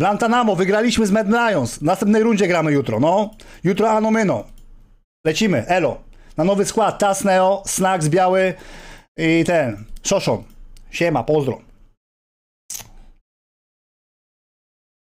Guantanamo, wygraliśmy z Mad Lions. W następnej rundzie gramy jutro, no. Jutro Anomino. Lecimy, elo. Na nowy skład, Tasneo, Snacks Biały i ten, Szoszon. Siema, pozdro.